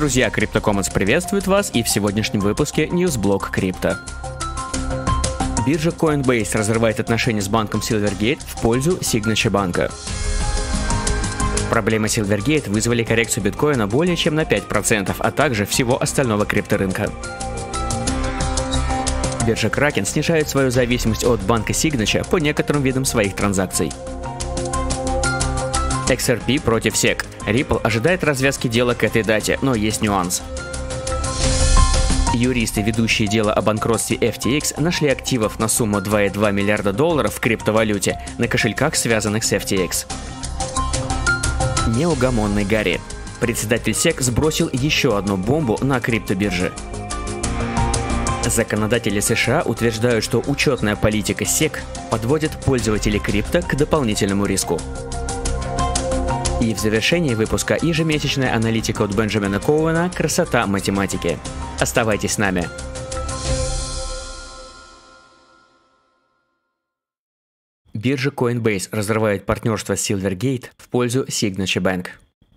друзья, CryptoCommons приветствует вас и в сегодняшнем выпуске Ньюсблок Крипто. Биржа Coinbase разрывает отношения с банком Silvergate в пользу Signature банка. Проблемы Silvergate вызвали коррекцию биткоина более чем на 5%, а также всего остального крипторынка. Биржа Kraken снижает свою зависимость от банка Signature по некоторым видам своих транзакций. XRP против SEC. Ripple ожидает развязки дела к этой дате, но есть нюанс. Юристы, ведущие дело о банкротстве FTX, нашли активов на сумму 2,2 миллиарда долларов в криптовалюте на кошельках, связанных с FTX. Неугомонный Гарри. Председатель SEC сбросил еще одну бомбу на криптобирже. Законодатели США утверждают, что учетная политика SEC подводит пользователей крипто к дополнительному риску. И в завершении выпуска ежемесячная аналитика от Бенджамина Коуэна «Красота математики». Оставайтесь с нами. Биржа Coinbase разрывает партнерство с Silvergate в пользу Signature Bank.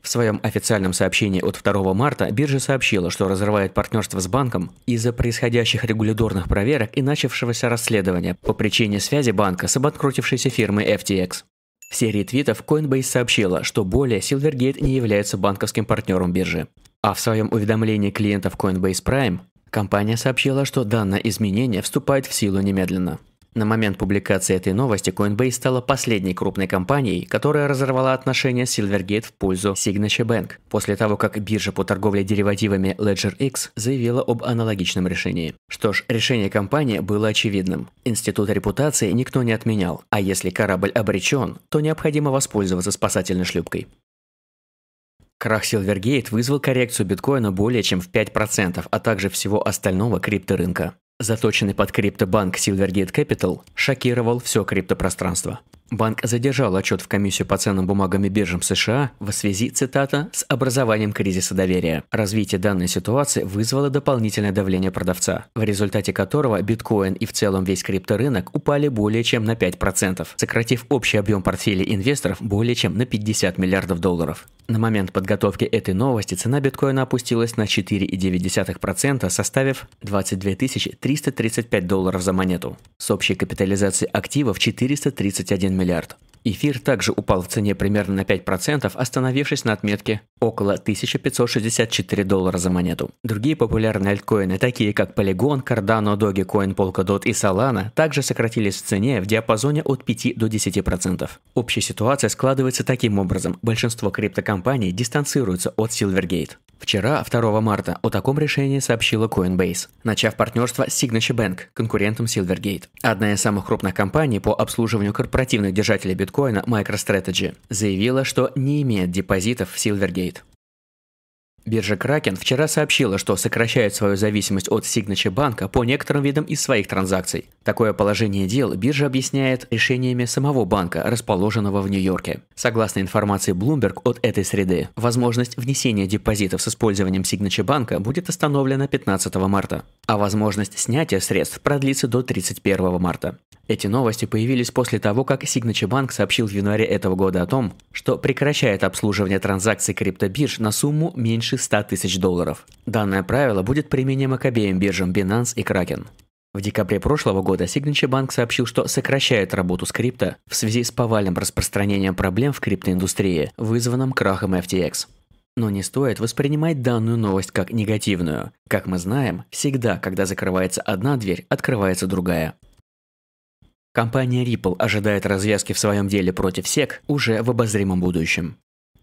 В своем официальном сообщении от 2 марта биржа сообщила, что разрывает партнерство с банком из-за происходящих регуляторных проверок и начавшегося расследования по причине связи банка с обанкротившейся фирмой FTX. В серии твитов Coinbase сообщила, что более Silvergate не является банковским партнером биржи. А в своем уведомлении клиентов Coinbase Prime компания сообщила, что данное изменение вступает в силу немедленно. На момент публикации этой новости Coinbase стала последней крупной компанией, которая разорвала отношения с Silvergate в пользу Signature Bank, после того, как биржа по торговле деривативами Ledger X заявила об аналогичном решении. Что ж, решение компании было очевидным. Институт репутации никто не отменял, а если корабль обречен, то необходимо воспользоваться спасательной шлюпкой. Крах Silvergate вызвал коррекцию биткоина более чем в 5%, а также всего остального крипторынка. Заточенный под криптобанк Silvergate Capital шокировал все криптопространство. Банк задержал отчет в комиссию по ценным бумагам и биржам США в связи, цитата, с образованием кризиса доверия. Развитие данной ситуации вызвало дополнительное давление продавца, в результате которого биткоин и в целом весь крипторынок упали более чем на 5%, сократив общий объем портфеля инвесторов более чем на 50 миллиардов долларов. На момент подготовки этой новости цена биткоина опустилась на 4,9%, составив 22 335 долларов за монету с общей капитализацией активов 431 миллиард. Эфир также упал в цене примерно на 5%, остановившись на отметке около 1564 доллара за монету. Другие популярные альткоины, такие как Polygon, Cardano, Dogecoin, Polkadot и Solana, также сократились в цене в диапазоне от 5 до 10%. Общая ситуация складывается таким образом. Большинство криптокомпаний дистанцируются от Silvergate. Вчера, 2 марта, о таком решении сообщила Coinbase, начав партнерство с Signature Bank, конкурентом Silvergate. Одна из самых крупных компаний по обслуживанию корпоративных держателей биткоина биткоина MicroStrategy заявила, что не имеет депозитов в Silvergate. Биржа Kraken вчера сообщила, что сокращает свою зависимость от Signature банка по некоторым видам из своих транзакций. Такое положение дел биржа объясняет решениями самого банка, расположенного в Нью-Йорке. Согласно информации Bloomberg от этой среды, возможность внесения депозитов с использованием Signature банка будет остановлена 15 марта, а возможность снятия средств продлится до 31 марта. Эти новости появились после того, как Signature Bank сообщил в январе этого года о том, что прекращает обслуживание транзакций криптобирж на сумму меньше 100 тысяч долларов. Данное правило будет применимо к обеим биржам Binance и Kraken. В декабре прошлого года Signature Bank сообщил, что сокращает работу с крипто в связи с повальным распространением проблем в криптоиндустрии, вызванным крахом FTX. Но не стоит воспринимать данную новость как негативную. Как мы знаем, всегда, когда закрывается одна дверь, открывается другая. Компания Ripple ожидает развязки в своем деле против SEC уже в обозримом будущем.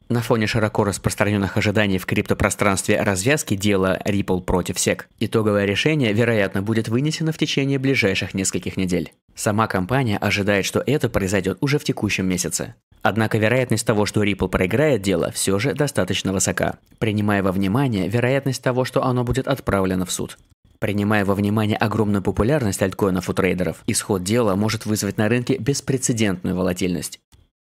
На фоне широко распространенных ожиданий в криптопространстве развязки дела Ripple против SEC, итоговое решение, вероятно, будет вынесено в течение ближайших нескольких недель. Сама компания ожидает, что это произойдет уже в текущем месяце. Однако вероятность того, что Ripple проиграет дело, все же достаточно высока, принимая во внимание вероятность того, что оно будет отправлено в суд. Принимая во внимание огромную популярность альткоинов у трейдеров, исход дела может вызвать на рынке беспрецедентную волатильность.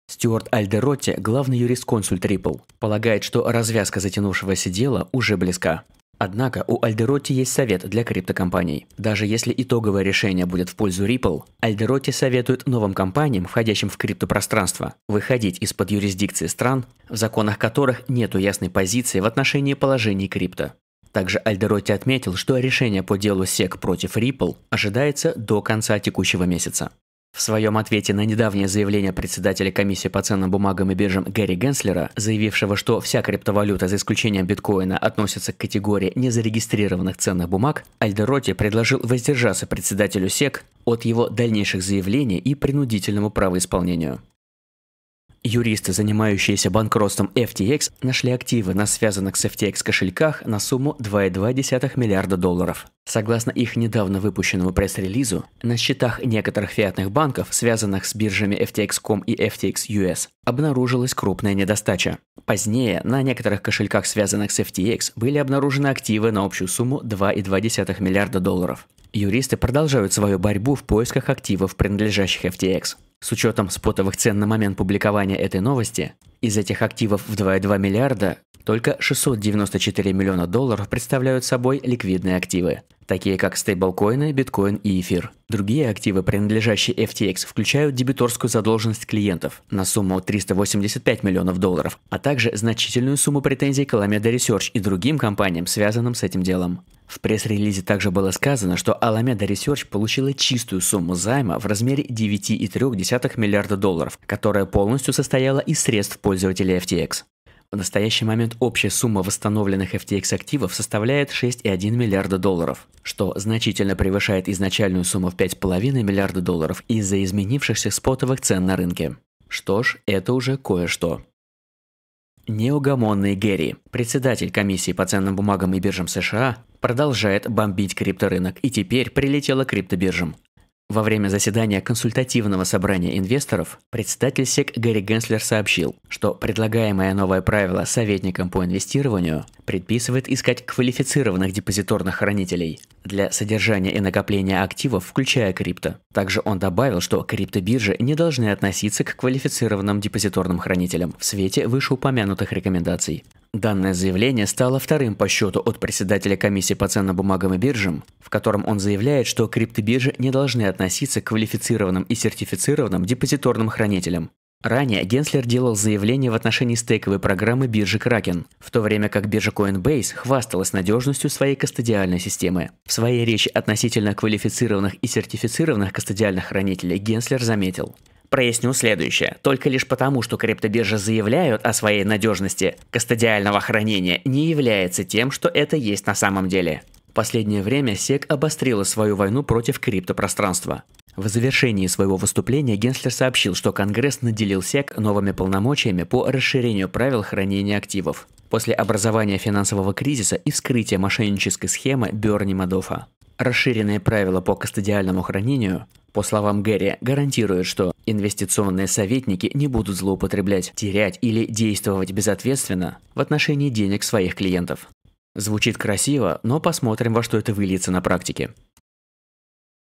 Стюарт Альдеротти, главный юрисконсульт Ripple, полагает, что развязка затянувшегося дела уже близка. Однако у Альдеротти есть совет для криптокомпаний. Даже если итоговое решение будет в пользу Ripple, Альдеротти советует новым компаниям, входящим в криптопространство, выходить из-под юрисдикции стран, в законах которых нет ясной позиции в отношении положений крипто. Также Альдероти отметил, что решение по делу SEC против Ripple ожидается до конца текущего месяца. В своем ответе на недавнее заявление председателя комиссии по ценным бумагам и биржам Гэри Генслера, заявившего, что вся криптовалюта за исключением биткоина относится к категории незарегистрированных ценных бумаг, Альдероти предложил воздержаться председателю СЕК от его дальнейших заявлений и принудительному правоисполнению. Юристы, занимающиеся банкротством FTX, нашли активы на связанных с FTX кошельках на сумму 2,2 миллиарда долларов. Согласно их недавно выпущенному пресс-релизу, на счетах некоторых фиатных банков, связанных с биржами FTX.com и FTX US, обнаружилась крупная недостача. Позднее на некоторых кошельках, связанных с FTX, были обнаружены активы на общую сумму 2,2 миллиарда долларов. Юристы продолжают свою борьбу в поисках активов, принадлежащих FTX. С учетом спотовых цен на момент публикования этой новости, из этих активов в 2,2 миллиарда только 694 миллиона долларов представляют собой ликвидные активы, такие как стейблкоины, биткоин и эфир. Другие активы, принадлежащие FTX, включают дебиторскую задолженность клиентов на сумму 385 миллионов долларов, а также значительную сумму претензий к Alameda Research и другим компаниям, связанным с этим делом. В пресс-релизе также было сказано, что Alameda Research получила чистую сумму займа в размере 9,3 миллиарда долларов, которая полностью состояла из средств пользователей FTX. В настоящий момент общая сумма восстановленных FTX активов составляет 6,1 миллиарда долларов, что значительно превышает изначальную сумму в 5,5 миллиарда долларов из-за изменившихся спотовых цен на рынке. Что ж, это уже кое-что неугомонный Герри, председатель комиссии по ценным бумагам и биржам США, продолжает бомбить крипторынок и теперь прилетела криптобиржам. Во время заседания консультативного собрания инвесторов председатель СЕК Гарри Генслер сообщил, что предлагаемое новое правило советникам по инвестированию предписывает искать квалифицированных депозиторных хранителей для содержания и накопления активов, включая крипто. Также он добавил, что криптобиржи не должны относиться к квалифицированным депозиторным хранителям в свете вышеупомянутых рекомендаций. Данное заявление стало вторым по счету от председателя комиссии по ценным бумагам и биржам, в котором он заявляет, что криптобиржи не должны относиться к квалифицированным и сертифицированным депозиторным хранителям. Ранее Генслер делал заявление в отношении стейковой программы биржи Kraken, в то время как биржа Coinbase хвасталась надежностью своей кастодиальной системы. В своей речи относительно квалифицированных и сертифицированных кастодиальных хранителей Генслер заметил, проясню следующее. Только лишь потому, что криптобиржи заявляют о своей надежности кастодиального хранения, не является тем, что это есть на самом деле. В последнее время SEC обострила свою войну против криптопространства. В завершении своего выступления Генслер сообщил, что Конгресс наделил СЕК новыми полномочиями по расширению правил хранения активов после образования финансового кризиса и вскрытия мошеннической схемы Берни Мадофа. Расширенные правила по кастодиальному хранению, по словам Гэри, гарантируют, что инвестиционные советники не будут злоупотреблять, терять или действовать безответственно в отношении денег своих клиентов. Звучит красиво, но посмотрим, во что это выльется на практике.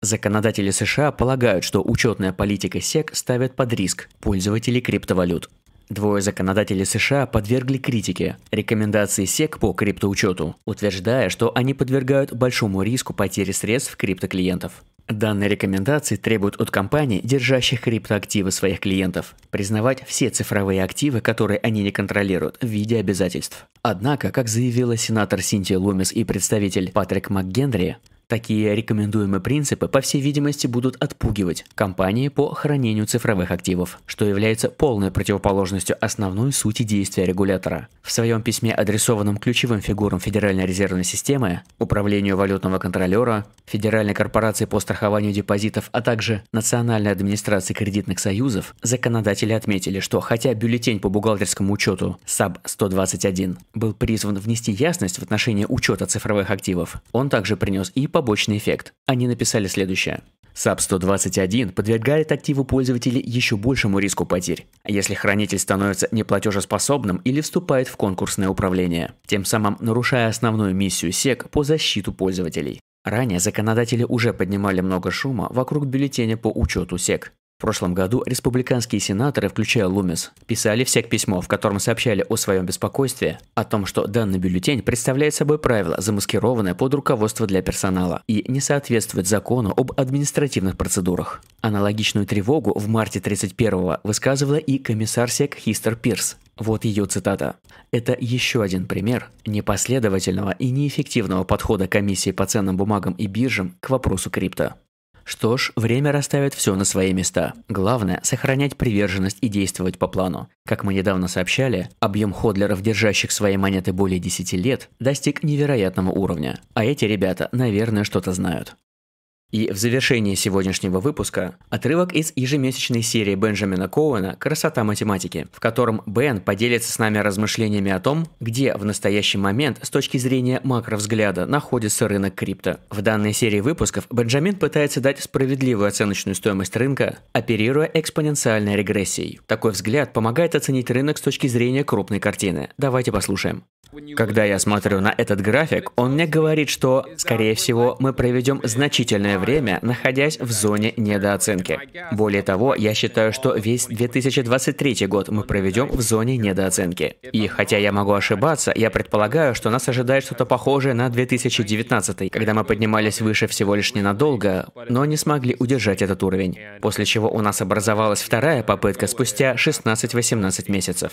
Законодатели США полагают, что учетная политика SEC ставит под риск пользователей криптовалют – Двое законодателей США подвергли критике рекомендации СЕК по криптоучету, утверждая, что они подвергают большому риску потери средств криптоклиентов. Данные рекомендации требуют от компаний, держащих криптоактивы своих клиентов, признавать все цифровые активы, которые они не контролируют, в виде обязательств. Однако, как заявила сенатор Синтия Лумис и представитель Патрик МакГенри, Такие рекомендуемые принципы, по всей видимости, будут отпугивать компании по хранению цифровых активов, что является полной противоположностью основной сути действия регулятора. В своем письме, адресованном ключевым фигурам Федеральной резервной системы, Управлению валютного контролера, Федеральной корпорации по страхованию депозитов, а также Национальной администрации кредитных союзов, законодатели отметили, что хотя бюллетень по бухгалтерскому учету САБ-121 был призван внести ясность в отношении учета цифровых активов, он также принес и по побочный эффект. Они написали следующее. SAP 121 подвергает активу пользователей еще большему риску потерь, если хранитель становится неплатежеспособным или вступает в конкурсное управление, тем самым нарушая основную миссию SEC по защиту пользователей. Ранее законодатели уже поднимали много шума вокруг бюллетеня по учету СЕК. В прошлом году республиканские сенаторы, включая Лумис, писали всех письмо, в котором сообщали о своем беспокойстве, о том, что данный бюллетень представляет собой правило, замаскированное под руководство для персонала и не соответствует закону об административных процедурах. Аналогичную тревогу в марте 31-го высказывала и комиссар СЕК Хистер Пирс. Вот ее цитата. «Это еще один пример непоследовательного и неэффективного подхода комиссии по ценным бумагам и биржам к вопросу крипто». Что ж, время расставит все на свои места. Главное – сохранять приверженность и действовать по плану. Как мы недавно сообщали, объем ходлеров, держащих свои монеты более 10 лет, достиг невероятного уровня. А эти ребята, наверное, что-то знают. И в завершении сегодняшнего выпуска отрывок из ежемесячной серии Бенджамина Коуэна «Красота математики», в котором Бен поделится с нами размышлениями о том, где в настоящий момент с точки зрения макровзгляда находится рынок крипто. В данной серии выпусков Бенджамин пытается дать справедливую оценочную стоимость рынка, оперируя экспоненциальной регрессией. Такой взгляд помогает оценить рынок с точки зрения крупной картины. Давайте послушаем. Когда я смотрю на этот график, он мне говорит, что, скорее всего, мы проведем значительное время, находясь в зоне недооценки. Более того, я считаю, что весь 2023 год мы проведем в зоне недооценки. И хотя я могу ошибаться, я предполагаю, что нас ожидает что-то похожее на 2019, когда мы поднимались выше всего лишь ненадолго, но не смогли удержать этот уровень. После чего у нас образовалась вторая попытка спустя 16-18 месяцев.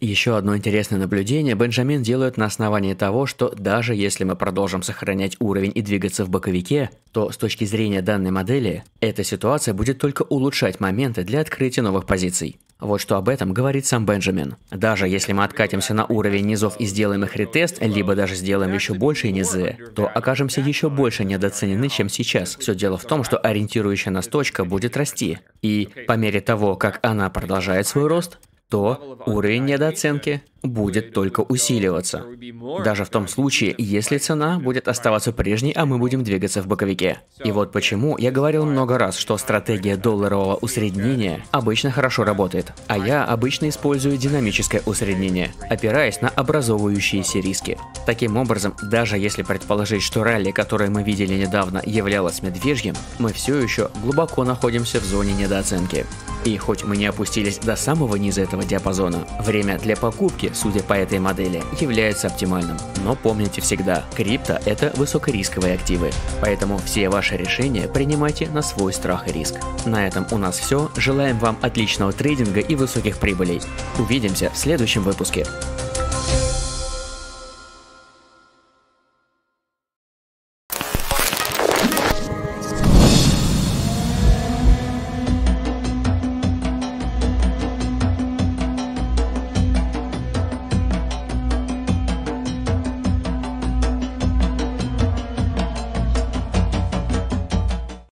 Еще одно интересное наблюдение Бенджамин делает на основании того, что даже если мы продолжим сохранять уровень и двигаться в боковике, то с точки зрения данной модели, эта ситуация будет только улучшать моменты для открытия новых позиций. Вот что об этом говорит сам Бенджамин. Даже если мы откатимся на уровень низов и сделаем их ретест, либо даже сделаем еще большие низы, то окажемся еще больше недооценены, чем сейчас. Все дело в том, что ориентирующая нас точка будет расти. И по мере того, как она продолжает свой рост, то уровень недооценки будет только усиливаться. Даже в том случае, если цена будет оставаться прежней, а мы будем двигаться в боковике. И вот почему я говорил много раз, что стратегия долларового усреднения обычно хорошо работает, а я обычно использую динамическое усреднение, опираясь на образовывающиеся риски. Таким образом, даже если предположить, что ралли, которое мы видели недавно, являлось медвежьим, мы все еще глубоко находимся в зоне недооценки. И хоть мы не опустились до самого низа этого диапазона, время для покупки судя по этой модели, является оптимальным. Но помните всегда, крипто – это высокорисковые активы, поэтому все ваши решения принимайте на свой страх и риск. На этом у нас все, желаем вам отличного трейдинга и высоких прибылей. Увидимся в следующем выпуске.